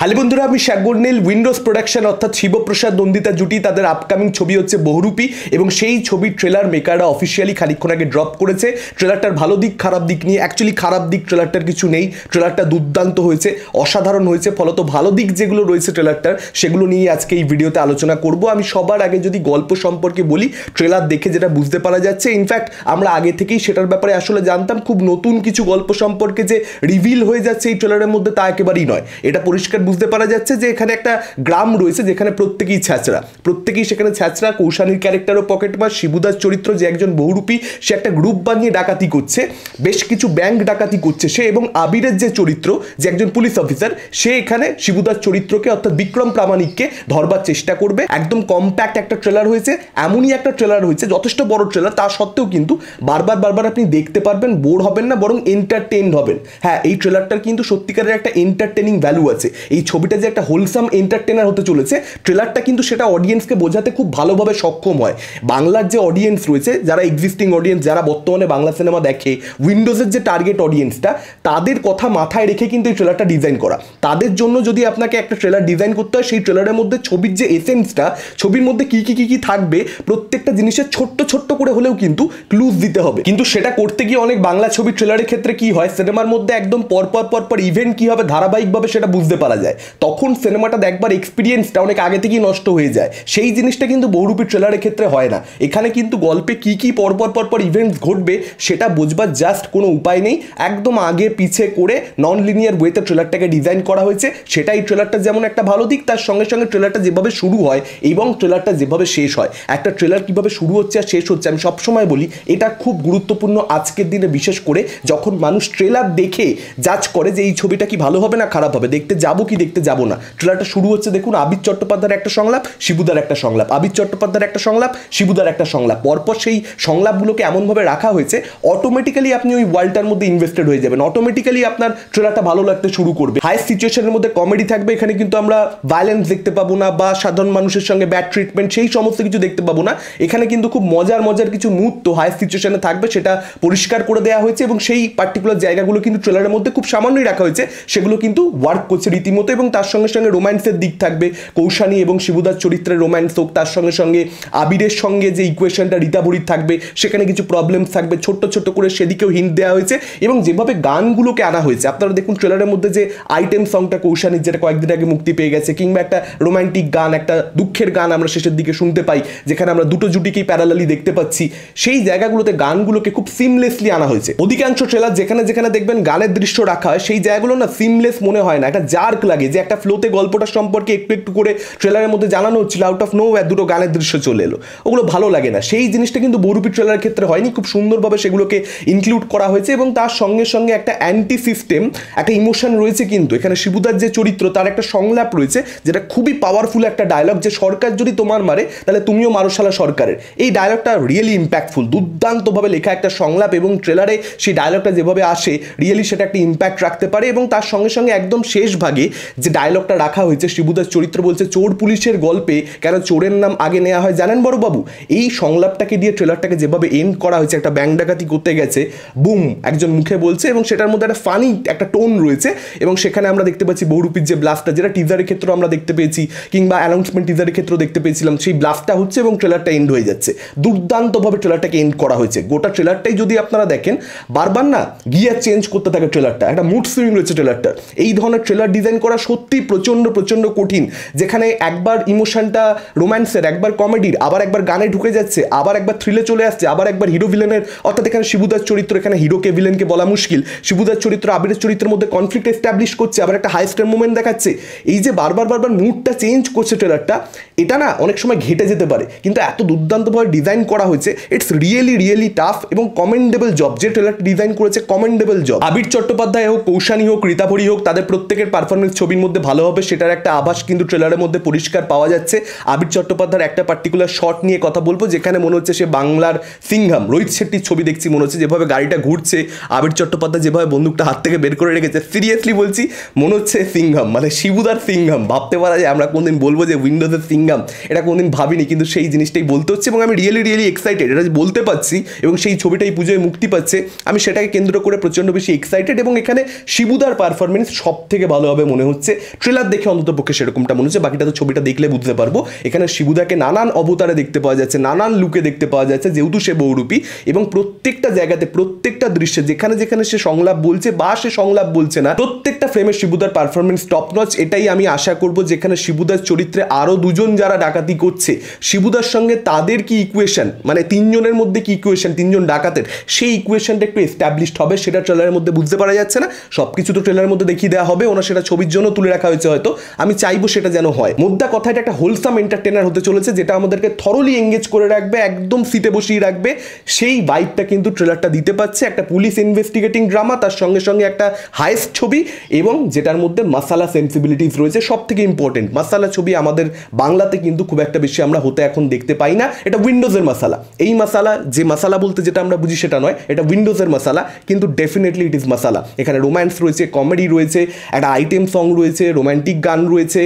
hello বন্ধুরা আমি শ্যাগুর Windows production অর্থাৎ শিবপ্রসাদ নন্দিতা জুটি তাদের আপকামিং ছবি হচ্ছে বহুরূপী এবং সেই ছবির ট্রেলার মেকাররা অফিসিয়ালি খানিক্ষণ আগে ড্রপ করেছে ট্রেলারটার ভালো দিক খারাপ দিক নিয়ে অ্যাকচুয়ালি খারাপ দিক ট্রেলারটার কিছু নেই ট্রেলারটা দুর্দান্ত হয়েছে অসাধারণ হয়েছে ফলত ভালো দিক যেগুলো রয়েছে ট্রেলারটার সেগুলো নিয়ে আজকে এই ভিডিওতে আলোচনা করব আমি সবার আগে যদি গল্প সম্পর্কে বলি ট্রেলার দেখে যেটা বুঝতে পারা যাচ্ছে ইনফ্যাক্ট আমরা আগে থেকেই সেটার ব্যাপারে আসলে জানতাম খুব নতুন কিছু গল্প সম্পর্কে যে রিভিল হয়ে যাচ্ছে এই ট্রেলারের মধ্যে তা একেবারেই নয় এটা পরিষ্কার বুঝতে পারা যাচ্ছে যে এখানে একটা গ্রাম রয়েছে যেখানে প্রত্যেকেই ছ্যাঁচড়া প্রত্যেকেই সেখানে ছ্যাঁচড়া কৌশানীর ক্যারেক্টারও বা শিবুদাস চরিত্র যে একজন বহুরূপী সে একটা গ্রুপ বানিয়ে ডাকাতি করছে বেশ কিছু ব্যাংক ডাকাতি করছে সে এবং আবিরের যে চরিত্র যে একজন পুলিশ অফিসার সে এখানে শিবুদাস চরিত্রকে অর্থাৎ বিক্রম প্রামাণিককে ধরবার চেষ্টা করবে একদম কম্প্যাক্ট একটা ট্রেলার হয়েছে এমনই একটা ট্রেলার হয়েছে যথেষ্ট বড় ট্রেলার তা সত্ত্বেও কিন্তু বারবার বারবার আপনি দেখতে পারবেন বোর হবেন না বরং এন্টারটেইন হবেন হ্যাঁ এই ট্রেলারটার কিন্তু সত্যিকারের একটা এন্টারটেনিং ভ্যালু আছে এই ছবিটা যে একটা হোলসাম এন্টারটেনার হতে চলেছে ট্রেলারটা কিন্তু সেটা অডিয়েন্সকে বোঝাতে খুব ভালোভাবে সক্ষম হয় বাংলার যে অডিয়েন্স রয়েছে যারা এক্সিস্টিং অডিয়েন্স যারা বর্তমানে বাংলা সিনেমা দেখে উইন্ডোজের যে টার্গেট অডিয়েন্সটা তাদের কথা মাথায় রেখে কিন্তু এই ট্রেলারটা ডিজাইন করা তাদের জন্য যদি আপনাকে একটা ট্রেলার ডিজাইন করতে হয় সেই ট্রেলারের মধ্যে ছবির যে এসেন্সটা ছবির মধ্যে কী কী কী কী থাকবে প্রত্যেকটা জিনিসের ছোট্ট ছোট্ট করে হলেও কিন্তু ক্লুজ দিতে হবে কিন্তু সেটা করতে গিয়ে অনেক বাংলা ছবি ট্রেলারের ক্ষেত্রে কি হয় সিনেমার মধ্যে একদম পরপর পরপর ইভেন্ট কী হবে ধারাবাহিকভাবে সেটা বুঝতে পারা যায় যায় তখন সিনেমাটা দেখবার এক্সপিরিয়েন্সটা অনেক আগে থেকেই নষ্ট হয়ে যায় সেই জিনিসটা কিন্তু বহুরূপী ট্রেলারের ক্ষেত্রে হয় না এখানে কিন্তু গল্পে কি কি পরপর পরপর ইভেন্টস ঘটবে সেটা বোঝবার জাস্ট কোনো উপায় নেই একদম আগে পিছে করে নন লিনিয়ার ওয়েতে ট্রেলারটাকে ডিজাইন করা হয়েছে সেটাই ট্রেলারটা যেমন একটা ভালো দিক তার সঙ্গে সঙ্গে ট্রেলারটা যেভাবে শুরু হয় এবং ট্রেলারটা যেভাবে শেষ হয় একটা ট্রেলার কিভাবে শুরু হচ্ছে আর শেষ হচ্ছে আমি সবসময় বলি এটা খুব গুরুত্বপূর্ণ আজকের দিনে বিশেষ করে যখন মানুষ ট্রেলার দেখে জাজ করে যে এই ছবিটা কি ভালো হবে না খারাপ হবে দেখতে যাবো কি কি দেখতে যাব না ট্রেলারটা শুরু হচ্ছে দেখুন আবির চট্টোপাধ্যায়ের একটা সংলাপ শিবুদার একটা সংলাপ আবির চট্টোপাধ্যায়ের একটা সংলাপ শিবুদার একটা সংলাপ পরপর সেই সংলাপগুলোকে এমনভাবে রাখা হয়েছে অটোমেটিক্যালি আপনি ওই ওয়ার্ল্ডটার মধ্যে ইনভেস্টেড হয়ে যাবেন অটোমেটিক্যালি আপনার ট্রেলারটা ভালো লাগতে শুরু করবে হাই সিচুয়েশনের মধ্যে কমেডি থাকবে এখানে কিন্তু আমরা ভায়োলেন্স দেখতে পাবো না বা সাধারণ মানুষের সঙ্গে ব্যাড ট্রিটমেন্ট সেই সমস্ত কিছু দেখতে পাবো না এখানে কিন্তু খুব মজার মজার কিছু মুহূর্ত হাই সিচুয়েশনে থাকবে সেটা পরিষ্কার করে দেওয়া হয়েছে এবং সেই পার্টিকুলার জায়গাগুলো কিন্তু ট্রেলারের মধ্যে খুব সামান্যই রাখা হয়েছে সেগুলো কিন্তু ওয়ার্ক করছে রীতিমতো গ্রোথ এবং তার সঙ্গে সঙ্গে রোম্যান্সের দিক থাকবে কৌশানী এবং শিবুদার চরিত্রের রোম্যান্স হোক তার সঙ্গে সঙ্গে আবিরের সঙ্গে যে ইকুয়েশনটা রীতাভরির থাকবে সেখানে কিছু প্রবলেমস থাকবে ছোট্ট ছোট্ট করে সেদিকেও হিন্ট দেওয়া হয়েছে এবং যেভাবে গানগুলোকে আনা হয়েছে আপনারা দেখুন ট্রেলারের মধ্যে যে আইটেম সংটা কৌশানীর যেটা কয়েকদিন আগে মুক্তি পেয়ে গেছে কিংবা একটা রোম্যান্টিক গান একটা দুঃখের গান আমরা শেষের দিকে শুনতে পাই যেখানে আমরা দুটো জুটিকেই প্যারালালি দেখতে পাচ্ছি সেই জায়গাগুলোতে গানগুলোকে খুব সিমলেসলি আনা হয়েছে অধিকাংশ ট্রেলার যেখানে যেখানে দেখবেন গানের দৃশ্য রাখা হয় সেই জায়গাগুলো না সিমলেস মনে হয় না একটা জার্ক লাগে যে একটা ফ্লোতে গল্পটা সম্পর্কে একটু একটু করে ট্রেলারের মধ্যে জানানো হচ্ছিল আউট অফ নো দুটো গানের দৃশ্য চলে এলো ওগুলো ভালো লাগে না সেই জিনিসটা কিন্তু বরুপি ট্রেলারের ক্ষেত্রে হয়নি খুব সুন্দরভাবে সেগুলোকে ইনক্লুড করা হয়েছে এবং তার সঙ্গে সঙ্গে একটা অ্যান্টি সিস্টেম একটা ইমোশন রয়েছে কিন্তু এখানে শিবুদার যে চরিত্র তার একটা সংলাপ রয়েছে যেটা খুবই পাওয়ারফুল একটা ডায়লগ যে সরকার যদি তোমার মারে তাহলে তুমিও মারশালা সরকারের এই ডায়লগটা রিয়েলি ইম্প্যাক্টফুল দুর্দান্তভাবে লেখা একটা সংলাপ এবং ট্রেলারে সেই ডায়লগটা যেভাবে আসে রিয়েলি সেটা একটা ইম্প্যাক্ট রাখতে পারে এবং তার সঙ্গে সঙ্গে একদম শেষ ভাগে যে ডায়লগটা রাখা হয়েছে শিবুদার চরিত্র বলছে চোর পুলিশের গল্পে কেন চোরের নাম আগে নেওয়া হয় জানেন বড়বাবু এই সংলাপটাকে দিয়ে ট্রেলারটাকে যেভাবে এন্ড করা হয়েছে একটা ব্যাংক ডাকাতি করতে গেছে বুম একজন মুখে বলছে এবং সেটার মধ্যে একটা ফানি একটা টোন রয়েছে এবং সেখানে আমরা দেখতে পাচ্ছি বহুরূপীর যে ব্লাস্টটা যেটা টিজারের ক্ষেত্রে আমরা দেখতে পেয়েছি কিংবা অ্যানাউন্সমেন্ট টিজারের ক্ষেত্রেও দেখতে পেয়েছিলাম সেই ব্লাস্টটা হচ্ছে এবং ট্রেলারটা এন্ড হয়ে যাচ্ছে দুর্দান্তভাবে ট্রেলারটাকে এন্ড করা হয়েছে গোটা ট্রেলারটাই যদি আপনারা দেখেন বারবার না গিয়ার চেঞ্জ করতে থাকে ট্রেলারটা একটা মুড সুইং রয়েছে ট্রেলারটা এই ধরনের ট্রেলার ডিজাইন করা করা সত্যি প্রচণ্ড প্রচণ্ড কঠিন যেখানে একবার ইমোশনটা রোম্যান্সের একবার কমেডির আবার একবার গানে ঢুকে যাচ্ছে আবার একবার থ্রিলে চলে আসছে আবার একবার হিরো ভিলেনের অর্থাৎ এখানে শিবুদার চরিত্র এখানে হিরোকে ভিলেনকে বলা মুশকিল শিবুদার চরিত্র আবিরের চরিত্রের মধ্যে কনফ্লিক্ট এস্টাবলিশ করছে আবার একটা হাইস্টের মুভমেন্ট দেখাচ্ছে এই যে বারবার বারবার মুডটা চেঞ্জ করছে ট্রেলারটা এটা না অনেক সময় ঘেটে যেতে পারে কিন্তু এত দুর্দান্তভাবে ডিজাইন করা হয়েছে ইটস রিয়েলি রিয়েলি টাফ এবং কমেন্ডেবল জব যে ট্রেলারটা ডিজাইন করেছে কমেন্ডেবল জব আবির চট্টোপাধ্যায় হোক কৌশানী হোক রীতাভরি হোক তাদের প্রত্যেকের পারফরমেন্স ছবির মধ্যে ভালো হবে সেটার একটা আভাস কিন্তু ট্রেলারের মধ্যে পরিষ্কার পাওয়া যাচ্ছে আবির চট্টোপাধ্যায়ের একটা পার্টিকুলার শট নিয়ে কথা বলবো যেখানে মনে হচ্ছে সে বাংলার সিংহাম রোহিত শেট্টির ছবি দেখছি মনে হচ্ছে যেভাবে গাড়িটা ঘুরছে আবির চট্টোপাধ্যায় যেভাবে বন্দুকটা হাত থেকে বের করে রেখেছে সিরিয়াসলি বলছি মনে হচ্ছে সিংহাম মানে শিবুদার সিংহাম ভাবতে পারা যায় আমরা কোনদিন বলবো যে উইন্ডোজের সিংহাম এটা কোনদিন ভাবিনি কিন্তু সেই জিনিসটাই বলতে হচ্ছে এবং আমি রিয়েলি রিয়েলি এক্সাইটেড এটা বলতে পারছি এবং সেই ছবিটাই পুজোয় মুক্তি পাচ্ছে আমি সেটাকে কেন্দ্র করে প্রচণ্ড বেশি এক্সাইটেড এবং এখানে শিবুদার পারফরমেন্স সব থেকে ভালো হবে মনে মনে হচ্ছে ট্রেলার দেখে অন্তত পক্ষে সেরকমটা মনে হচ্ছে বাকিটা তো ছবিটা দেখলে বুঝতে পারবো এখানে শিবুদাকে নানান অবতারে দেখতে পাওয়া যাচ্ছে নানান লুকে দেখতে পাওয়া যাচ্ছে যেহেতু সে বৌরূপী এবং প্রত্যেকটা জায়গাতে প্রত্যেকটা দৃশ্যে যেখানে যেখানে সে সংলাপ বলছে বা সে সংলাপ বলছে না প্রত্যেকটা ফ্রেমে শিবুদার পারফরমেন্স টপ নচ এটাই আমি আশা করব যেখানে শিবুদার চরিত্রে আরও দুজন যারা ডাকাতি করছে শিবুদার সঙ্গে তাদের কি ইকুয়েশন মানে তিনজনের মধ্যে কি ইকুয়েশন তিনজন ডাকাতের সেই ইকুয়েশনটা একটু এস্টাবলিশড হবে সেটা ট্রেলারের মধ্যে বুঝতে পারা যাচ্ছে না সব কিছু তো ট্রেলারের মধ্যে দেখিয়ে দেওয়া হবে ওনার সেটা ছবির জন্য তুলে রাখা হয়েছে হয়তো আমি চাইবো সেটা যেন হয় মুদ্রা কথাটা একটা হোলসাম এন্টারটেনার হতে চলেছে যেটা আমাদেরকে থরলি এঙ্গেজ করে রাখবে একদম সিটে বসিয়ে রাখবে সেই বাইকটা কিন্তু ট্রেলারটা দিতে পারছে একটা পুলিশ ইনভেস্টিগেটিং ড্রামা তার সঙ্গে সঙ্গে একটা হাইস্ট ছবি এবং যেটার মধ্যে মাসালা সেন্সিবিলিটিস রয়েছে সব থেকে ইম্পর্টেন্ট মাসালা ছবি আমাদের বাংলাতে কিন্তু খুব একটা বেশি আমরা হতে এখন দেখতে পাই না এটা উইন্ডোজের মাসালা এই মাসালা যে মাসালা বলতে যেটা আমরা বুঝি সেটা নয় এটা উইন্ডোজের মাসালা কিন্তু ডেফিনেটলি ইট ইজ মাসালা এখানে রোম্যান্স রয়েছে কমেডি রয়েছে একটা আইটেম সং সং রয়েছে রোম্যান্টিক গান রয়েছে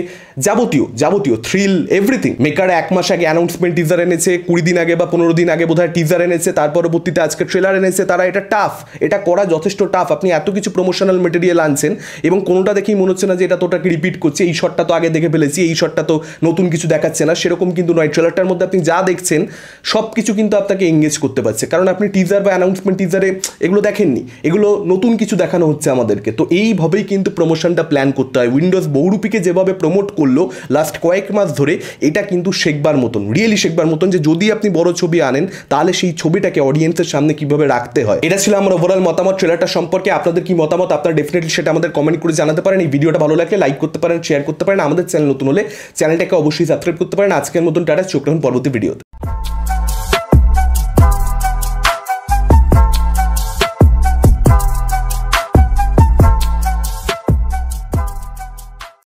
যাবতীয় যাবতীয় থ্রিল এভরিথিং মেকার এক মাস আগে অ্যানাউন্সমেন্ট টিজার এনেছে কুড়ি দিন আগে বা পনেরো দিন আগে বোধ হয় টিজার এনেছে তার পরবর্তীতে আজকে ট্রেলার এনেছে তারা এটা টাফ এটা করা যথেষ্ট টাফ আপনি এত কিছু প্রমোশনাল মেটেরিয়াল আনছেন এবং কোনোটা দেখেই মনে হচ্ছে না যে এটা তো ওটাকে রিপিট করছে এই শটটা তো আগে দেখে ফেলেছি এই শটটা তো নতুন কিছু দেখাচ্ছে না সেরকম কিন্তু নয় ট্রেলারটার মধ্যে আপনি যা দেখছেন সব কিছু কিন্তু আপনাকে এঙ্গেজ করতে পারছে কারণ আপনি টিজার বা অ্যানাউন্সমেন্ট টিজারে এগুলো দেখেননি এগুলো নতুন কিছু দেখানো হচ্ছে আমাদেরকে তো এইভাবেই কিন্তু প্রমোশনটা প্ল্যান করতে হয় উইন্ডোজ বহুরূপীকে যেভাবে প্রমোট করলো করলো লাস্ট কয়েক মাস ধরে এটা কিন্তু শেখবার মতন রিয়েলি শেখবার মতন যে যদি আপনি বড় ছবি আনেন তাহলে সেই ছবিটাকে অডিয়েন্সের সামনে কিভাবে রাখতে হয় এটা ছিল আমার ওভারঅল মতামত ট্রেলারটা সম্পর্কে আপনাদের কি মতামত আপনারা ডেফিনেটলি সেটা আমাদের কমেন্ট করে জানাতে পারেন এই ভিডিওটা ভালো লাগলে লাইক করতে পারেন শেয়ার করতে পারেন আমাদের চ্যানেল নতুন হলে চ্যানেলটাকে অবশ্যই সাবস্ক্রাইব করতে পারেন আজকের মতন টাটা চোখ রাখুন পরবর্তী ভিডিওতে